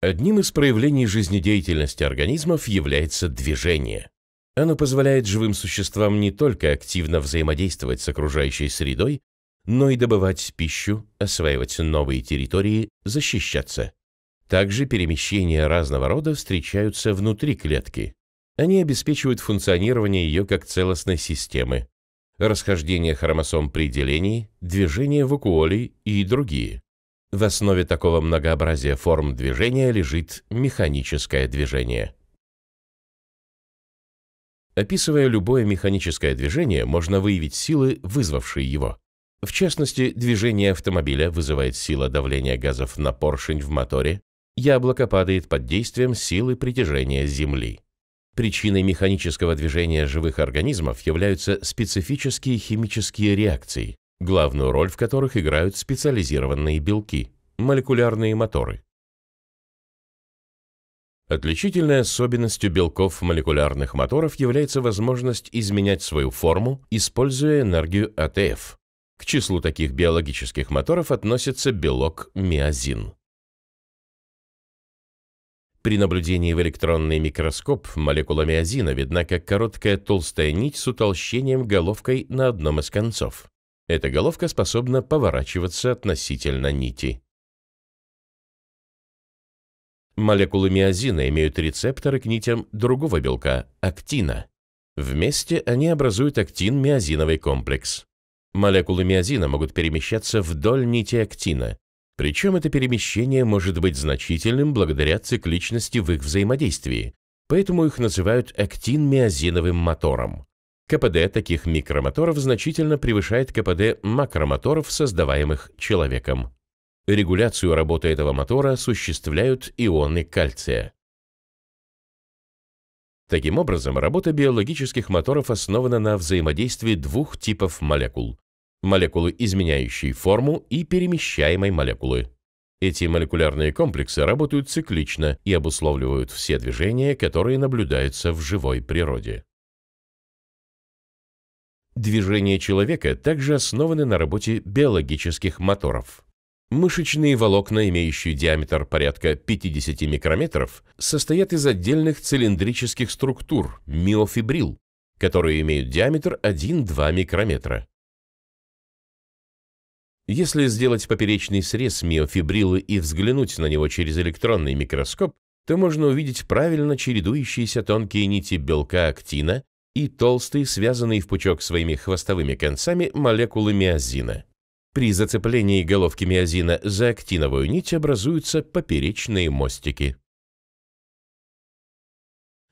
Одним из проявлений жизнедеятельности организмов является движение. Оно позволяет живым существам не только активно взаимодействовать с окружающей средой, но и добывать пищу, осваивать новые территории, защищаться. Также перемещения разного рода встречаются внутри клетки. Они обеспечивают функционирование ее как целостной системы, расхождение хромосом при делении, движение вакуолей и другие. В основе такого многообразия форм движения лежит механическое движение. Описывая любое механическое движение, можно выявить силы, вызвавшие его. В частности, движение автомобиля вызывает сила давления газов на поршень в моторе, яблоко падает под действием силы притяжения Земли. Причиной механического движения живых организмов являются специфические химические реакции, главную роль в которых играют специализированные белки – молекулярные моторы. Отличительной особенностью белков молекулярных моторов является возможность изменять свою форму, используя энергию АТФ. К числу таких биологических моторов относится белок миозин. При наблюдении в электронный микроскоп молекула миозина видна как короткая толстая нить с утолщением головкой на одном из концов. Эта головка способна поворачиваться относительно нити. Молекулы миозина имеют рецепторы к нитям другого белка – актина. Вместе они образуют актин-миозиновый комплекс. Молекулы миозина могут перемещаться вдоль нити актина, причем это перемещение может быть значительным благодаря цикличности в их взаимодействии, поэтому их называют актин-миозиновым мотором. КПД таких микромоторов значительно превышает КПД макромоторов, создаваемых человеком. Регуляцию работы этого мотора осуществляют ионы кальция. Таким образом, работа биологических моторов основана на взаимодействии двух типов молекул – молекулы, изменяющей форму, и перемещаемой молекулы. Эти молекулярные комплексы работают циклично и обусловливают все движения, которые наблюдаются в живой природе. Движения человека также основаны на работе биологических моторов. Мышечные волокна, имеющие диаметр порядка 50 микрометров, состоят из отдельных цилиндрических структур – миофибрил, которые имеют диаметр 1-2 микрометра. Если сделать поперечный срез миофибрилы и взглянуть на него через электронный микроскоп, то можно увидеть правильно чередующиеся тонкие нити белка актина и толстые, связанные в пучок своими хвостовыми концами молекулы миозина. При зацеплении головки миозина за актиновую нить образуются поперечные мостики.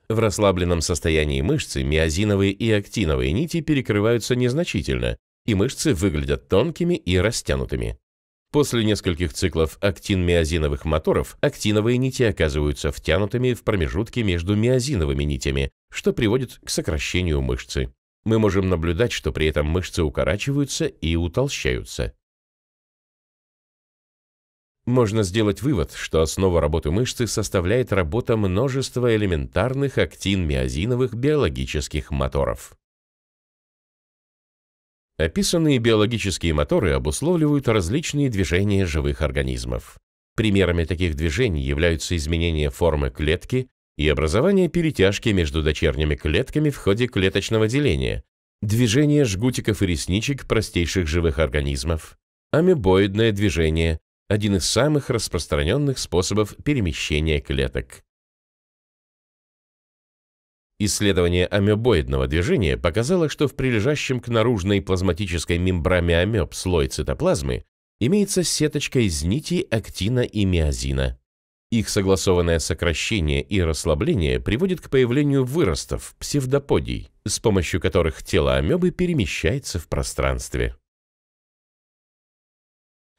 В расслабленном состоянии мышцы миозиновые и актиновые нити перекрываются незначительно, и мышцы выглядят тонкими и растянутыми. После нескольких циклов актин-миозиновых моторов актиновые нити оказываются втянутыми в промежутки между миозиновыми нитями, что приводит к сокращению мышцы. Мы можем наблюдать, что при этом мышцы укорачиваются и утолщаются. Можно сделать вывод, что основа работы мышцы составляет работа множества элементарных актин-миозиновых биологических моторов. Описанные биологические моторы обусловливают различные движения живых организмов. Примерами таких движений являются изменение формы клетки и образование перетяжки между дочерними клетками в ходе клеточного деления, движение жгутиков и ресничек простейших живых организмов, амебоидное движение – один из самых распространенных способов перемещения клеток. Исследование амебоидного движения показало, что в прилежащем к наружной плазматической мембраме амеб слой цитоплазмы имеется сеточка из нитей актина и миозина. Их согласованное сокращение и расслабление приводит к появлению выростов, псевдоподий, с помощью которых тело амебы перемещается в пространстве.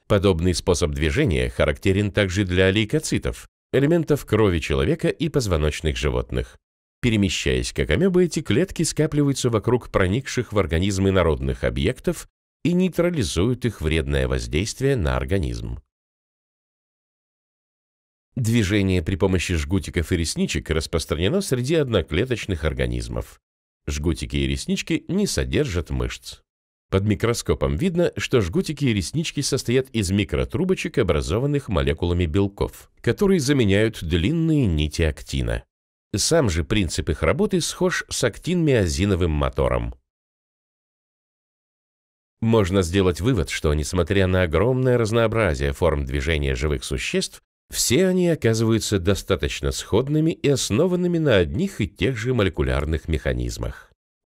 Подобный способ движения характерен также для лейкоцитов, элементов крови человека и позвоночных животных. Перемещаясь как амебы, эти клетки скапливаются вокруг проникших в организм инородных объектов и нейтрализуют их вредное воздействие на организм. Движение при помощи жгутиков и ресничек распространено среди одноклеточных организмов. Жгутики и реснички не содержат мышц. Под микроскопом видно, что жгутики и реснички состоят из микротрубочек, образованных молекулами белков, которые заменяют длинные нити актина. Сам же принцип их работы схож с актинмиозиновым мотором. Можно сделать вывод, что, несмотря на огромное разнообразие форм движения живых существ, все они оказываются достаточно сходными и основанными на одних и тех же молекулярных механизмах.